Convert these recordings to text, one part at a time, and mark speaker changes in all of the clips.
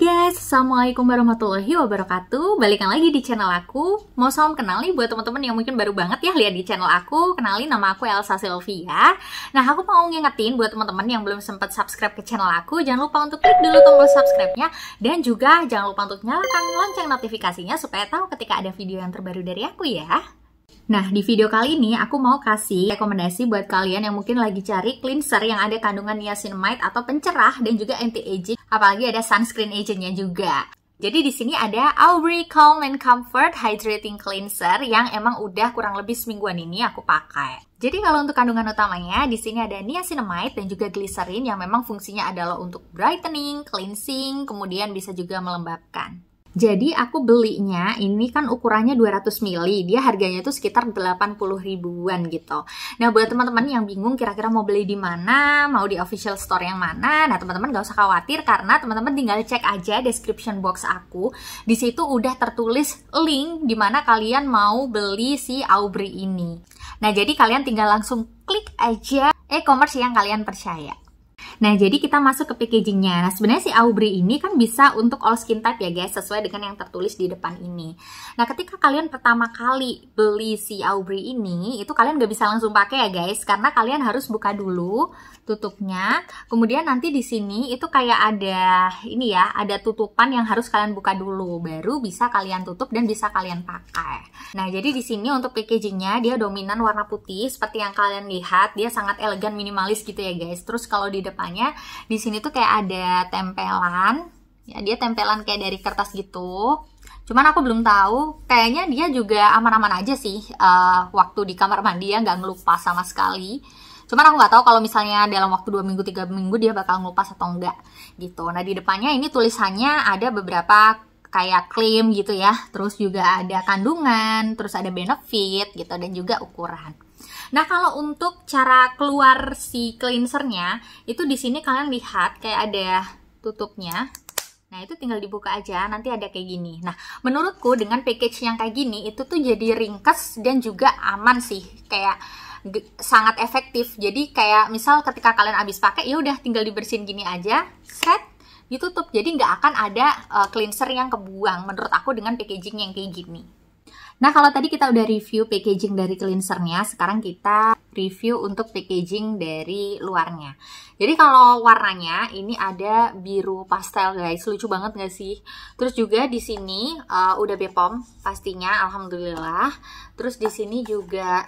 Speaker 1: guys, Assalamualaikum warahmatullahi wabarakatuh Balikan lagi di channel aku Mau salam kenal nih buat teman-teman yang mungkin baru banget ya lihat di channel aku Kenalin nama aku Elsa Sylvia Nah aku mau ngingetin buat teman-teman yang belum sempat subscribe ke channel aku Jangan lupa untuk klik dulu tombol subscribe-nya Dan juga jangan lupa untuk nyalakan lonceng notifikasinya Supaya tahu ketika ada video yang terbaru dari aku ya Nah, di video kali ini aku mau kasih rekomendasi buat kalian yang mungkin lagi cari cleanser yang ada kandungan niacinamide atau pencerah dan juga anti-aging, apalagi ada sunscreen agentnya juga. Jadi di sini ada Aubrey Calm and Comfort Hydrating Cleanser yang emang udah kurang lebih semingguan ini aku pakai. Jadi kalau untuk kandungan utamanya di sini ada niacinamide dan juga glycerin yang memang fungsinya adalah untuk brightening, cleansing, kemudian bisa juga melembabkan. Jadi aku belinya ini kan ukurannya 200 mili, dia harganya itu sekitar 80 ribuan gitu. Nah buat teman-teman yang bingung kira-kira mau beli di mana, mau di official store yang mana, nah teman-teman gak usah khawatir karena teman-teman tinggal cek aja description box aku. Di situ udah tertulis link di mana kalian mau beli si Aubrey ini. Nah jadi kalian tinggal langsung klik aja e-commerce yang kalian percaya. Nah, jadi kita masuk ke packagingnya. Nah, sebenarnya si Aubrey ini kan bisa untuk all skin type ya guys, sesuai dengan yang tertulis di depan ini. Nah, ketika kalian pertama kali beli si Aubrey ini, itu kalian gak bisa langsung pakai ya guys, karena kalian harus buka dulu tutupnya. Kemudian nanti di sini itu kayak ada ini ya, ada tutupan yang harus kalian buka dulu, baru bisa kalian tutup dan bisa kalian pakai. Nah, jadi di sini untuk packagingnya dia dominan warna putih, seperti yang kalian lihat, dia sangat elegan minimalis gitu ya guys. Terus kalau di depan semuanya di sini tuh kayak ada tempelan ya dia tempelan kayak dari kertas gitu cuman aku belum tahu kayaknya dia juga aman-aman aja sih uh, waktu di kamar mandi ya nggak ngelupas sama sekali cuman aku nggak tahu kalau misalnya dalam waktu dua minggu tiga minggu dia bakal ngelupas atau enggak gitu nah di depannya ini tulisannya ada beberapa kayak klaim gitu ya terus juga ada kandungan terus ada benefit gitu dan juga ukuran Nah, kalau untuk cara keluar si cleansernya, itu di sini kalian lihat kayak ada tutupnya. Nah, itu tinggal dibuka aja, nanti ada kayak gini. Nah, menurutku dengan package yang kayak gini, itu tuh jadi ringkas dan juga aman sih. Kayak sangat efektif. Jadi kayak misal ketika kalian habis pakai, ya udah tinggal dibersihin gini aja, set, ditutup. Jadi nggak akan ada uh, cleanser yang kebuang menurut aku dengan packaging yang kayak gini. Nah, kalau tadi kita udah review packaging dari cleansernya, sekarang kita review untuk packaging dari luarnya. Jadi kalau warnanya ini ada biru pastel guys, lucu banget gak sih? Terus juga di sini uh, udah Bepom pastinya, alhamdulillah. Terus di sini juga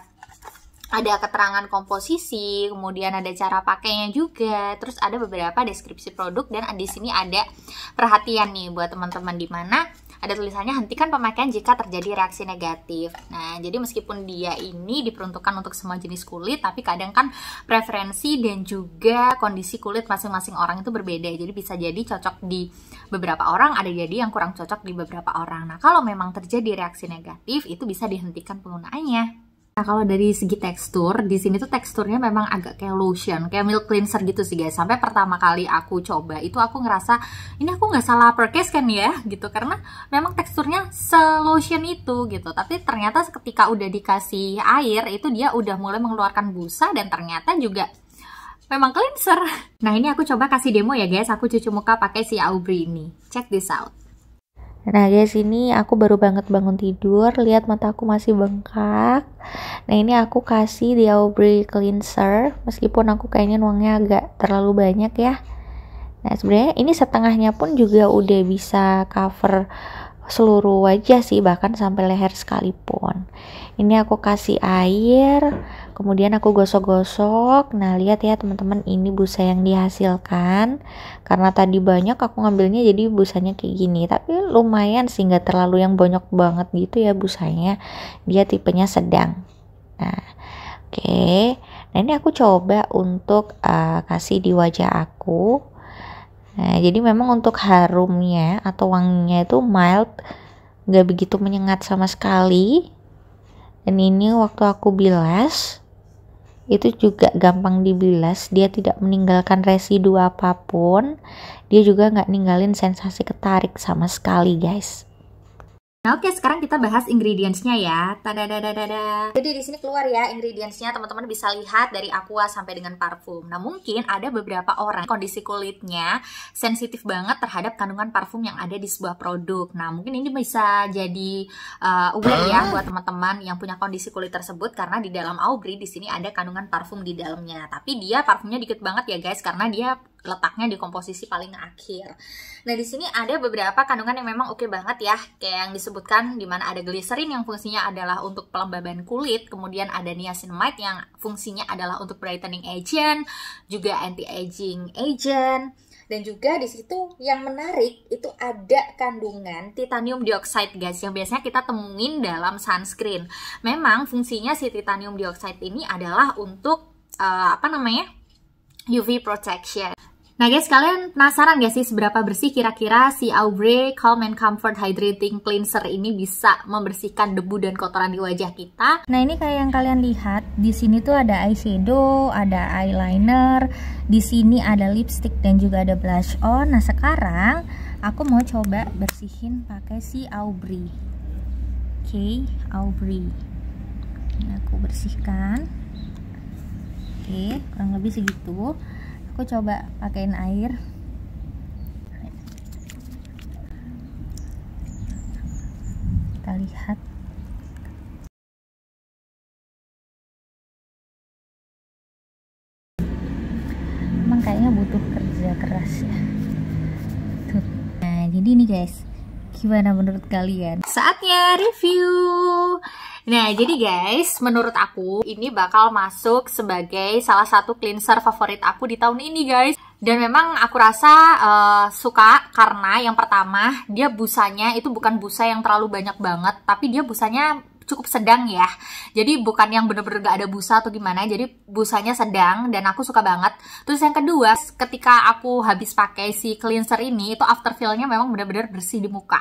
Speaker 1: ada keterangan komposisi, kemudian ada cara pakainya juga, terus ada beberapa deskripsi produk dan di sini ada perhatian nih buat teman-teman di mana ada tulisannya hentikan pemakaian jika terjadi reaksi negatif. Nah, jadi meskipun dia ini diperuntukkan untuk semua jenis kulit, tapi kadang kan preferensi dan juga kondisi kulit masing-masing orang itu berbeda. Jadi bisa jadi cocok di beberapa orang, ada jadi yang kurang cocok di beberapa orang. Nah, kalau memang terjadi reaksi negatif, itu bisa dihentikan penggunaannya. Nah kalau dari segi tekstur, di sini tuh teksturnya memang agak kayak lotion, kayak milk cleanser gitu sih guys. Sampai pertama kali aku coba itu aku ngerasa ini aku nggak salah purchase kan ya gitu karena memang teksturnya selotion itu gitu. Tapi ternyata ketika udah dikasih air itu dia udah mulai mengeluarkan busa dan ternyata juga memang cleanser. Nah ini aku coba kasih demo ya guys, aku cuci muka pakai si Aubrey ini. Check this out. Nah guys ini aku baru banget bangun tidur Lihat mataku masih bengkak Nah ini aku kasih di Aubrey Cleanser Meskipun aku kayaknya nuangnya agak terlalu banyak ya Nah sebenarnya ini setengahnya pun juga udah bisa cover seluruh wajah sih bahkan sampai leher sekalipun ini aku kasih air kemudian aku gosok-gosok nah lihat ya teman-teman ini busa yang dihasilkan karena tadi banyak aku ngambilnya jadi busanya kayak gini tapi lumayan sih nggak terlalu yang banyak banget gitu ya busanya dia tipenya sedang nah oke okay. nah ini aku coba untuk uh, kasih di wajah aku Nah, jadi memang untuk harumnya atau wanginya itu mild, nggak begitu menyengat sama sekali. Dan ini waktu aku bilas, itu juga gampang dibilas. Dia tidak meninggalkan residu apapun. Dia juga nggak ninggalin sensasi ketarik sama sekali, guys. Nah oke okay, sekarang kita bahas ingredientsnya ya. Tada tada. Jadi di sini keluar ya ingredientsnya teman-teman bisa lihat dari aqua sampai dengan parfum. Nah mungkin ada beberapa orang kondisi kulitnya sensitif banget terhadap kandungan parfum yang ada di sebuah produk. Nah mungkin ini bisa jadi uh, eh, aware ya ah. buat teman-teman yang punya kondisi kulit tersebut karena di dalam Aubrey di sini ada kandungan parfum di dalamnya. Tapi dia parfumnya dikit banget ya guys karena dia letaknya di komposisi paling akhir. Nah, di sini ada beberapa kandungan yang memang oke okay banget ya, kayak yang disebutkan di mana ada gliserin yang fungsinya adalah untuk pelembaban kulit, kemudian ada niacinamide yang fungsinya adalah untuk brightening agent, juga anti-aging agent, dan juga di situ yang menarik itu ada kandungan titanium dioxide guys yang biasanya kita temuin dalam sunscreen. Memang fungsinya si titanium dioxide ini adalah untuk uh, apa namanya UV protection. Nah guys, kalian penasaran gak sih seberapa bersih kira-kira si Aubrey Calm and Comfort Hydrating Cleanser ini bisa membersihkan debu dan kotoran di wajah kita? Nah ini kayak yang kalian lihat, di sini tuh ada eyeshadow, ada eyeliner, di sini ada lipstick dan juga ada blush on. Nah sekarang aku mau coba bersihin pakai si Aubrey. Oke, okay, Aubrey. Ini aku bersihkan. Oke, okay, kurang lebih segitu aku coba pakein air kita lihat emang kayaknya butuh kerja keras ya nah jadi nih guys gimana menurut kalian saatnya review Nah, jadi guys, menurut aku ini bakal masuk sebagai salah satu cleanser favorit aku di tahun ini, guys. Dan memang aku rasa uh, suka karena yang pertama, dia busanya itu bukan busa yang terlalu banyak banget, tapi dia busanya cukup sedang ya. Jadi bukan yang bener-bener gak ada busa atau gimana. Jadi busanya sedang dan aku suka banget. Terus yang kedua, ketika aku habis pakai si cleanser ini, itu after feel memang bener-bener bersih di muka.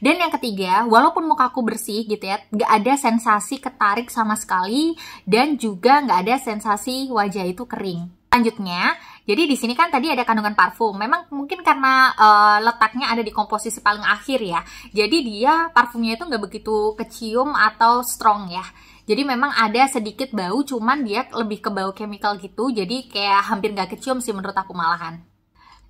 Speaker 1: Dan yang ketiga, walaupun muka aku bersih gitu ya, gak ada sensasi ketarik sama sekali dan juga gak ada sensasi wajah itu kering. Selanjutnya, jadi di sini kan tadi ada kandungan parfum. Memang mungkin karena e, letaknya ada di komposisi paling akhir ya. Jadi dia parfumnya itu nggak begitu kecium atau strong ya. Jadi memang ada sedikit bau, cuman dia lebih ke bau chemical gitu. Jadi kayak hampir nggak kecium sih menurut aku malahan.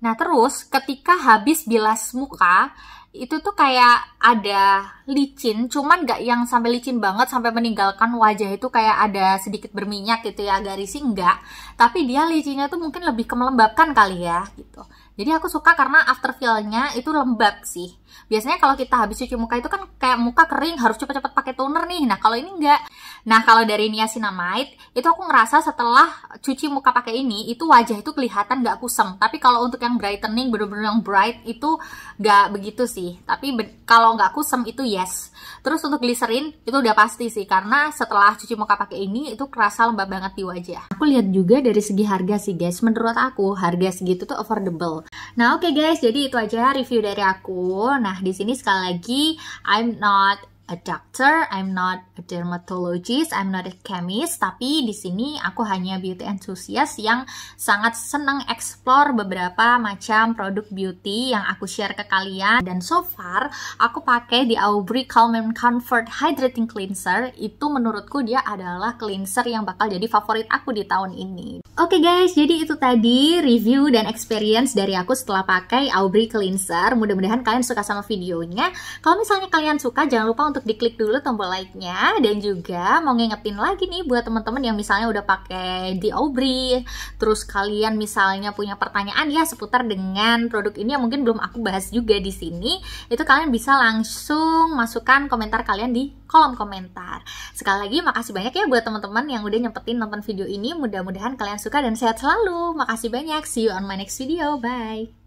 Speaker 1: Nah terus ketika habis bilas muka itu tuh kayak ada licin, cuman gak yang sampai licin banget sampai meninggalkan wajah itu kayak ada sedikit berminyak gitu ya, agak risih enggak. Tapi dia licinnya tuh mungkin lebih kemelembabkan kali ya gitu. Jadi aku suka karena after feel-nya itu lembab sih. Biasanya kalau kita habis cuci muka itu kan kayak muka kering harus cepet-cepet pakai toner nih. Nah, kalau ini enggak, Nah, kalau dari niacinamide, itu aku ngerasa setelah cuci muka pakai ini, itu wajah itu kelihatan nggak kusam. Tapi kalau untuk yang brightening, bener-bener yang bright, itu nggak begitu sih. Tapi kalau nggak kusam, itu yes. Terus untuk glycerin itu udah pasti sih. Karena setelah cuci muka pakai ini, itu kerasa lembab banget di wajah. Aku lihat juga dari segi harga sih, guys. Menurut aku, harga segitu tuh affordable. Nah, oke okay guys, jadi itu aja review dari aku. Nah, di sini sekali lagi, I'm not a doctor, I'm not a dermatologist, I'm not a chemist, tapi di sini aku hanya beauty enthusiast yang sangat senang explore beberapa macam produk beauty yang aku share ke kalian. Dan so far, aku pakai di Aubrey Calm and Comfort Hydrating Cleanser. Itu menurutku dia adalah cleanser yang bakal jadi favorit aku di tahun ini. Oke okay guys, jadi itu tadi review dan experience dari aku setelah pakai Aubrey Cleanser. Mudah-mudahan kalian suka sama videonya. Kalau misalnya kalian suka, jangan lupa untuk untuk diklik dulu tombol like-nya dan juga mau ngingetin lagi nih buat teman-teman yang misalnya udah pakai di Aubrey terus kalian misalnya punya pertanyaan ya seputar dengan produk ini yang mungkin belum aku bahas juga di sini, itu kalian bisa langsung masukkan komentar kalian di kolom komentar. Sekali lagi makasih banyak ya buat teman-teman yang udah nyempetin nonton video ini. Mudah-mudahan kalian suka dan sehat selalu. Makasih banyak. See you on my next video. Bye.